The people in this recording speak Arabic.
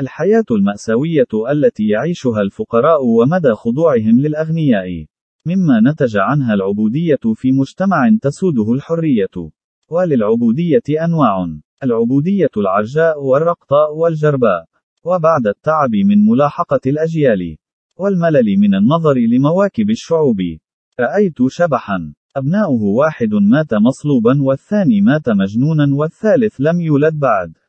الحياة المأساوية التي يعيشها الفقراء ومدى خضوعهم للأغنياء، مما نتج عنها العبودية في مجتمع تسوده الحرية. وللعبودية أنواع: العبودية العرجاء والرقطاء والجرباء، وبعد التعب من ملاحقة الأجيال، والملل من النظر لمواكب الشعوب، رأيت شبحًا، أبناؤه واحد مات مصلوبًا والثاني مات مجنونًا والثالث لم يولد بعد.